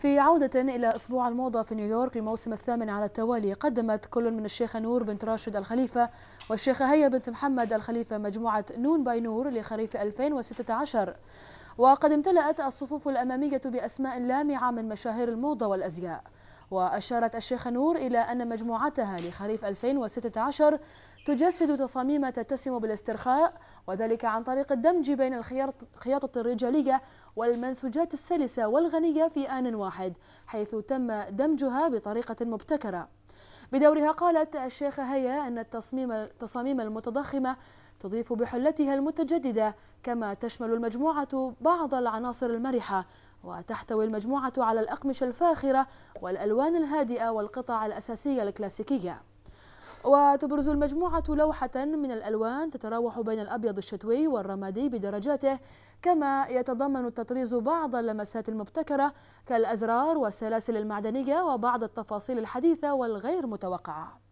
في عودة إلى أسبوع الموضة في نيويورك الموسم الثامن على التوالي قدمت كل من الشيخة نور بنت راشد الخليفة والشيخة هيا بنت محمد الخليفة مجموعة نون باي نور لخريف 2016 وقد امتلأت الصفوف الأمامية بأسماء لامعة من مشاهير الموضة والأزياء وأشارت الشيخة نور إلى أن مجموعتها لخريف 2016 تجسد تصاميم تتسم بالاسترخاء وذلك عن طريق الدمج بين الخياطة الرجالية والمنسوجات السلسة والغنية في آن واحد حيث تم دمجها بطريقة مبتكرة بدورها قالت الشيخة هيا أن التصميم التصاميم المتضخمة تضيف بحلتها المتجددة كما تشمل المجموعة بعض العناصر المرحة وتحتوي المجموعة على الأقمشة الفاخرة والألوان الهادئة والقطع الأساسية الكلاسيكية وتبرز المجموعة لوحة من الألوان تتراوح بين الأبيض الشتوي والرمادي بدرجاته كما يتضمن التطريز بعض اللمسات المبتكرة كالأزرار والسلاسل المعدنية وبعض التفاصيل الحديثة والغير متوقعة